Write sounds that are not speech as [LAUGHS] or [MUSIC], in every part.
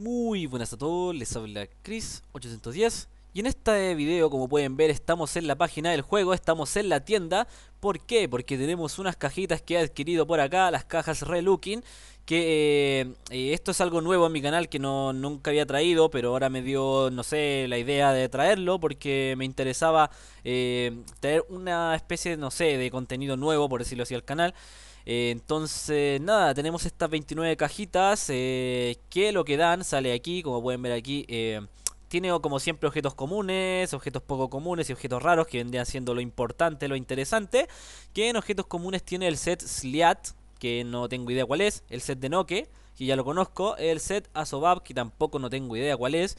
Muy buenas a todos, les habla Chris810 y en este video como pueden ver estamos en la página del juego, estamos en la tienda ¿Por qué? Porque tenemos unas cajitas que he adquirido por acá, las cajas Relooking que eh, eh, esto es algo nuevo en mi canal que no, nunca había traído, pero ahora me dio, no sé, la idea de traerlo porque me interesaba eh, traer una especie, no sé, de contenido nuevo, por decirlo así, al canal. Eh, entonces, nada, tenemos estas 29 cajitas eh, que lo que dan sale aquí, como pueden ver aquí. Eh, tiene como siempre objetos comunes, objetos poco comunes y objetos raros que vendrían siendo lo importante, lo interesante. Que en objetos comunes tiene el set Sliat, que no tengo idea cuál es, el set de Noke, que ya lo conozco, el set Asobab, que tampoco no tengo idea cuál es.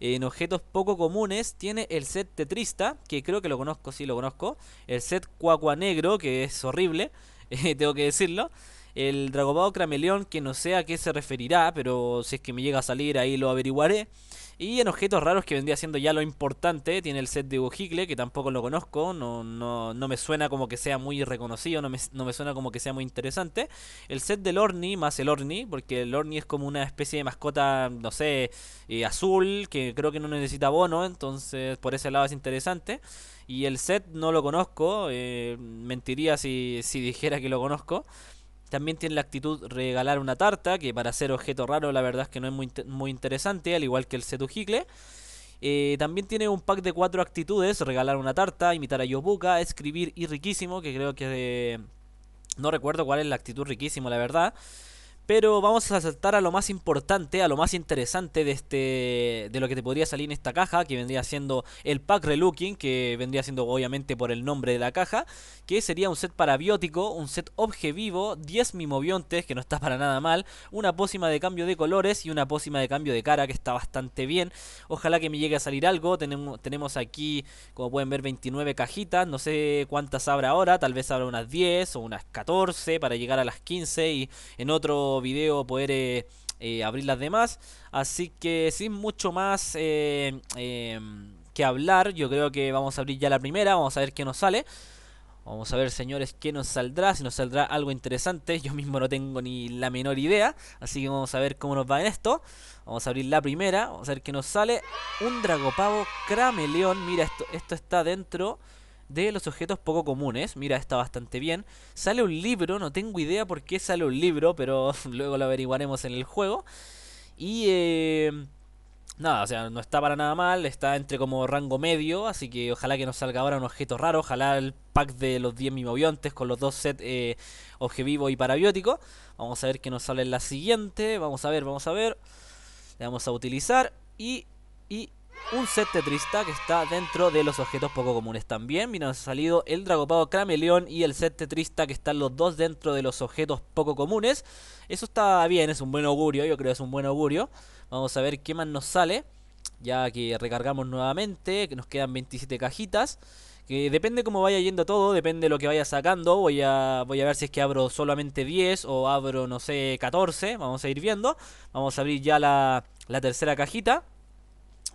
En objetos poco comunes tiene el set Tetrista, que creo que lo conozco, sí lo conozco. El set Cuacua Negro, que es horrible. [LAUGHS] tengo que decirlo. El Dragobao Crameleón, que no sé a qué se referirá, pero si es que me llega a salir ahí lo averiguaré. Y en objetos raros, que vendría siendo ya lo importante, tiene el set de Bujicle, que tampoco lo conozco, no, no, no me suena como que sea muy reconocido, no me, suena como que sea muy interesante. El set del Orni, más el Orni, porque el Orni es como una especie de mascota, no sé, eh, azul, que creo que no necesita bono, entonces por ese lado es interesante. Y el set no lo conozco, eh, mentiría si, si dijera que lo conozco. También tiene la actitud regalar una tarta, que para ser objeto raro la verdad es que no es muy, muy interesante, al igual que el Setujicle. Eh, también tiene un pack de cuatro actitudes, regalar una tarta, imitar a Yobuka, escribir y riquísimo, que creo que... Eh, no recuerdo cuál es la actitud riquísimo, la verdad. Pero vamos a saltar a lo más importante, a lo más interesante de este de lo que te podría salir en esta caja, que vendría siendo el pack relooking, que vendría siendo obviamente por el nombre de la caja, que sería un set parabiótico, un set obje vivo, 10 mimobiontes, que no está para nada mal, una pócima de cambio de colores y una pócima de cambio de cara, que está bastante bien. Ojalá que me llegue a salir algo. Tenemos, tenemos aquí, como pueden ver, 29 cajitas, no sé cuántas habrá ahora, tal vez habrá unas 10 o unas 14 para llegar a las 15 y en otro video poder eh, eh, abrir las demás. Así que sin mucho más eh, em, que hablar, yo creo que vamos a abrir ya la primera, vamos a ver qué nos sale. Vamos a ver, señores, qué nos saldrá, si nos saldrá algo interesante. Yo mismo no tengo ni la menor idea, así que vamos a ver cómo nos va en esto. Vamos a abrir la primera, vamos a ver qué nos sale. Un dragopavo crameleón, mira, esto, esto está dentro de los objetos poco comunes. Mira, está bastante bien. Sale un libro, no tengo idea por qué sale un libro, pero [LAUGHS] luego lo averiguaremos en el juego. Y... Eh, nada, o sea, no está para nada mal, está entre como rango medio, así que ojalá que nos salga ahora un objeto raro, ojalá el pack de los 10 mimobiontes con los dos sets eh, obje vivo y parabiótico. Vamos a ver qué nos sale en la siguiente, vamos a ver, vamos a ver. Le vamos a utilizar y... y un set tetrista que está dentro de los objetos poco comunes también. Mira, nos ha salido el Dragopado crameleon y el set tetrista que están los dos dentro de los objetos poco comunes. Eso está bien, es un buen augurio, yo creo que es un buen augurio. Vamos a ver qué más nos sale. Ya que recargamos nuevamente, que nos quedan 27 cajitas. Que depende cómo vaya yendo todo, depende de lo que vaya sacando. Voy a, voy a ver si es que abro solamente 10 o abro, no sé, 14. Vamos a ir viendo. Vamos a abrir ya la, la tercera cajita.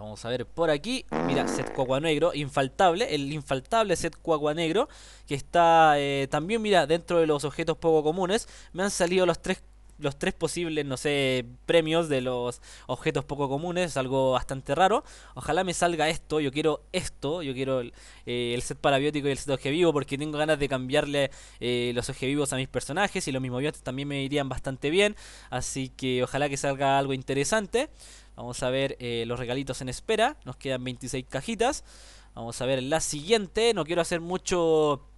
Vamos a ver por aquí. Mira, Set Cuagua Negro, infaltable, el infaltable Set Cuagua Negro, que está eh, también, mira, dentro de los objetos poco comunes. Me han salido los tres los tres posibles, no sé, premios de los objetos poco comunes, es algo bastante raro. Ojalá me salga esto, yo quiero esto, yo quiero el, eh, set parabiótico y el set vivo porque tengo ganas de cambiarle eh, los oje vivos a mis personajes y los mismos biotes también me irían bastante bien, así que ojalá que salga algo interesante. Vamos a ver eh, los regalitos en espera, nos quedan 26 cajitas. Vamos a ver la siguiente, no quiero hacer mucho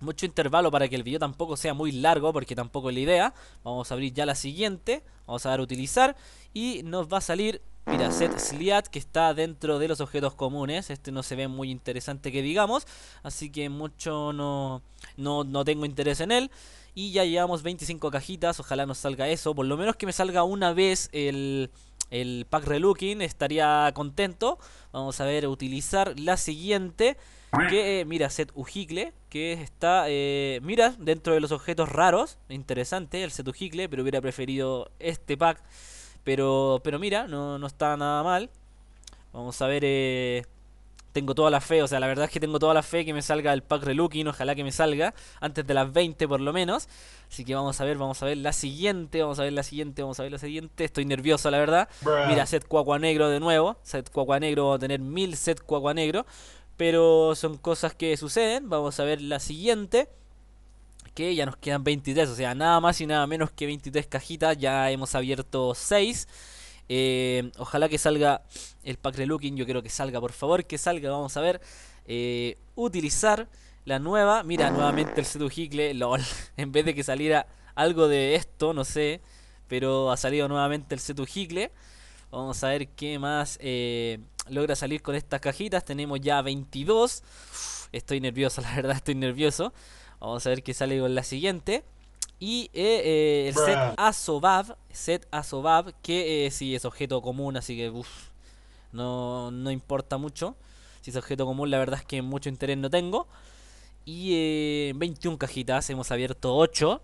mucho intervalo para que el video tampoco sea muy largo, porque tampoco es la idea. Vamos a abrir ya la siguiente, vamos a dar utilizar y nos va a salir Piracet Sliat que está dentro de los objetos comunes. Este no se ve muy interesante que digamos, así que mucho no, no, no tengo interés en él. Y ya llevamos 25 cajitas, ojalá nos salga eso, por lo menos que me salga una vez el el pack relooking estaría contento. Vamos a ver, utilizar la siguiente que eh, mira Set Ujicle, que está, eh, mira, dentro de los objetos raros, interesante el Set Ujicle, pero hubiera preferido este pack, pero, pero mira, no, no está nada mal. Vamos a ver, eh, tengo toda la fe, o sea, la verdad es que tengo toda la fe que me salga el pack relooking ojalá que me salga, antes de las 20 por lo menos. Así que vamos a ver, vamos a ver la siguiente, vamos a ver la siguiente, vamos a ver la siguiente. Estoy nervioso, la verdad. Mira, set Cuacua Negro de nuevo, set Cuacua Negro, a tener mil set Cuacua Negro. Pero son cosas que suceden. Vamos a ver la siguiente. Que ya nos quedan 23. O sea, nada más y nada menos que 23 cajitas. Ya hemos abierto 6. Eh, ojalá que salga el pack de looking. Yo quiero que salga, por favor, que salga. Vamos a ver. Eh, utilizar la nueva. Mira, nuevamente el Setujicle. [LAUGHS] LOL. en vez de que saliera algo de esto, no sé. Pero ha salido nuevamente el Setujicle. Vamos a ver qué más. Eh, logra salir con estas cajitas. Tenemos ya 22. estoy nervioso, [LAUGHS] la verdad, estoy nervioso. Vamos a ver qué sale con la siguiente. Y eh, eh, el set Asobab, set Asobab, que eh, sí es objeto común, así que no, importa mucho. Si es objeto común, la verdad es que mucho interés no tengo. Y 21 cajitas, hemos abierto 8.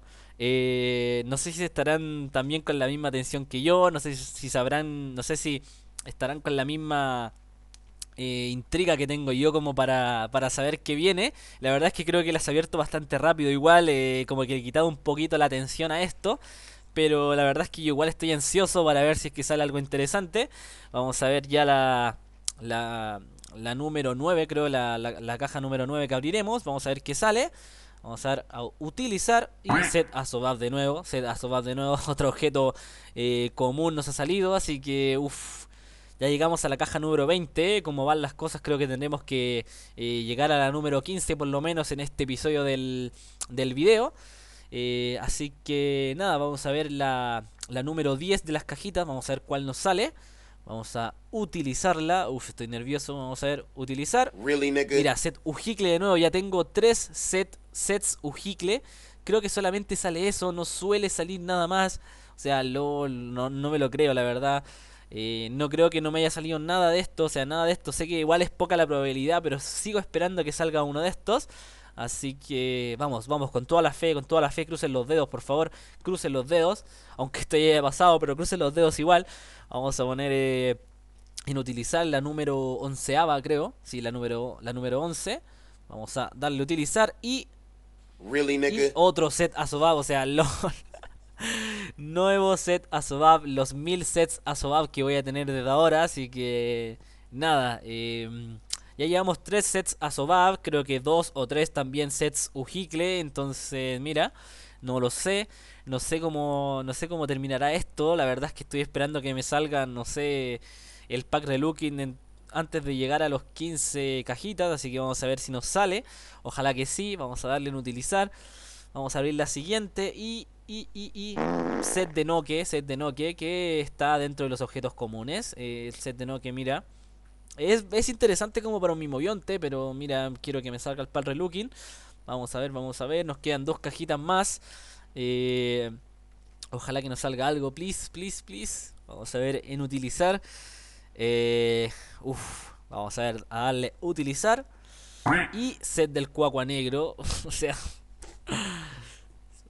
no sé si estarán también con la misma atención que yo, no sé si sabrán, no sé si estarán con la misma eh, intriga que tengo yo como para, saber qué viene. La verdad es que creo que las ha abierto bastante rápido, igual eh, como que he quitado un poquito la atención a esto. Pero la verdad es que yo igual estoy ansioso para ver si es que sale algo interesante. Vamos a ver ya la, la, número 9, creo, la, la, caja número 9 que abriremos. Vamos a ver qué sale. Vamos a, utilizar y set sobar de nuevo. Set sobar de nuevo, [LAUGHS] otro objeto eh, común nos ha salido, así que uff ya llegamos a la caja número 20. Como van las cosas, creo que tendremos que eh, llegar a la número 15 por lo menos en este episodio del, del video. Eh, así que nada, vamos a ver la, número 10 de las cajitas. Vamos a ver cuál nos sale. Vamos a utilizarla. Uf, estoy nervioso. Vamos a ver, utilizar. Really, Mira, set ujicle de nuevo. Ya tengo tres set, sets ujicle. Creo que solamente sale eso. No suele salir nada más. O sea, no, no me lo creo, la verdad. Eh, no creo que no me haya salido nada de esto, o sea, nada de esto. Sé que igual es poca la probabilidad, pero sigo esperando que salga uno de estos. Así que vamos, vamos, con toda la fe, con toda la fe, crucen los dedos, por favor, crucen los dedos. Aunque esto ya haya pasado, pero crucen los dedos igual. Vamos a poner En eh, utilizar la número onceava, creo. Sí, la número, la número 11. Vamos a darle a utilizar y... Really, otro set a o sea, [LAUGHS] LOL nuevo set Asobab, los mil sets Asobab que voy a tener desde ahora, así que nada, em, ya llevamos tres sets Asobab, creo que dos o tres también sets Ujicle, entonces mira, no lo sé, no sé cómo, no sé cómo terminará esto, la verdad es que estoy esperando que me salga, no sé, el pack relooking looking antes de llegar a los 15 cajitas, así que vamos a ver si nos sale. Ojalá que sí, vamos a darle en utilizar. Vamos a abrir la siguiente y, y, y, y set de noque, set de noque que está dentro de los objetos comunes. Eh, el set de noque, mira, es, interesante como para un mimobionte, pero mira, quiero que me salga el pal relooking. Vamos a ver, vamos a ver, nos quedan dos cajitas más. Eh, ojalá que nos salga algo, please, please, please. Vamos a ver en utilizar. Eh, uf, vamos a ver, a darle utilizar. Y set del cuacua negro. [LAUGHS] o sea,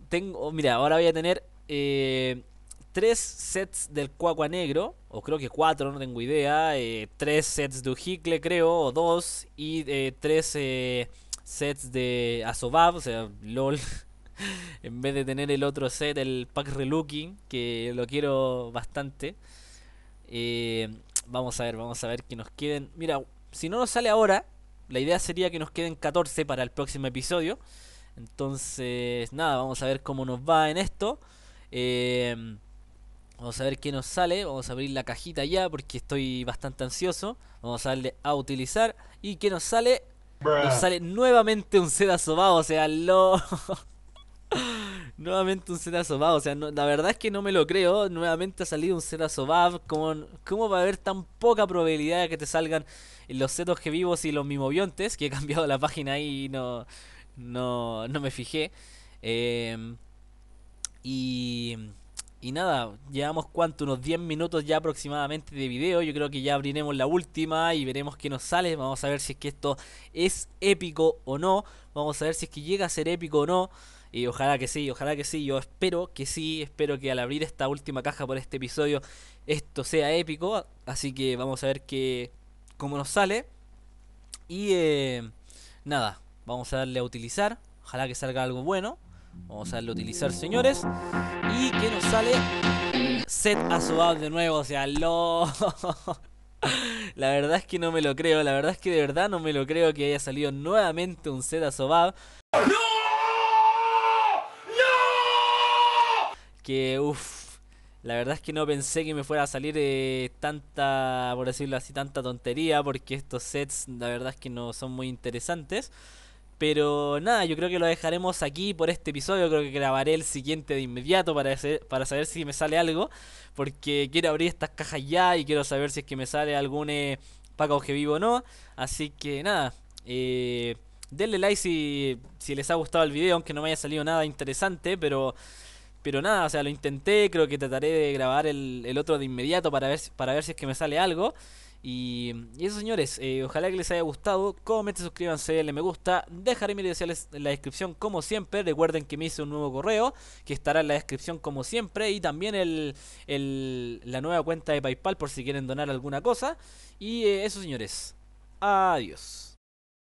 tengo, oh, mira, ahora voy a tener eh, tres sets del Cuacua Negro, o creo que cuatro, no tengo idea, eh, tres sets de Ujicle, creo, o dos, y eh, tres eh, sets de Asobab, o sea, [LAUGHS] LOL. [LAUGHS] en vez de tener el otro set, el pack relooking, que lo quiero bastante. Eh, vamos a ver, vamos a ver que nos queden. Mira, si no nos sale ahora, la idea sería que nos queden 14 para el próximo episodio. Entonces, nada, vamos a ver cómo nos va en esto. Eh, vamos a ver qué nos sale. Vamos a abrir la cajita ya porque estoy bastante ansioso. Vamos a darle a utilizar. ¿Y qué nos sale? Nos sale nuevamente un Z o sea, lo... [LAUGHS] Nuevamente un Z o sea, la verdad es que no me lo creo. Nuevamente ha salido un Z ¿Cómo va a haber tan poca probabilidad de que te salgan los Zetos que vivos y los mimobiontes? Que he cambiado la página ahí y no, no, no me fijé. Em, y, y nada, llevamos cuánto, unos 10 minutos ya aproximadamente de video. Yo creo que ya abriremos la última y veremos qué nos sale. Vamos a ver si es que esto es épico o no. Vamos a ver si es que llega a ser épico o no. Y ojalá que sí, ojalá que sí. Yo espero que sí. Espero que al abrir esta última caja por este episodio esto sea épico. Así que vamos a ver que, cómo nos sale. Y eh, nada, Vamos a darle a utilizar. Ojalá que salga algo bueno. Vamos a darle a utilizar, señores. Y que nos sale set Sobab de nuevo. O sea, lo... [LAUGHS] La verdad es que no me lo creo, la verdad es que de verdad no me lo creo que haya salido nuevamente un set Sobab. ¡No! ¡No! Que uff, la verdad es que no pensé que me fuera a salir eh, tanta, por decirlo así, tanta tontería, porque estos sets la verdad es que no son muy interesantes. Pero nada, yo creo que lo dejaremos aquí por este episodio. Creo que grabaré el siguiente de inmediato para, para saber si me sale algo. Porque quiero abrir estas cajas ya y quiero saber si es que me sale algún eh, que vivo o no. Así que nada, eh, denle like si, si les ha gustado el video, aunque no me haya salido nada interesante. Pero, pero nada, o sea, lo intenté. Creo que trataré de grabar el, el otro de inmediato para ver, para ver si es que me sale algo. Y, eso señores, eh, ojalá que les haya gustado. Comenten, suscríbanse, denle me gusta. Dejaré mis redes sociales en la descripción como siempre. Recuerden que me hice un nuevo correo que estará en la descripción como siempre. Y también el, la nueva cuenta de PayPal por si quieren donar alguna cosa. Y eh, eso señores, adiós.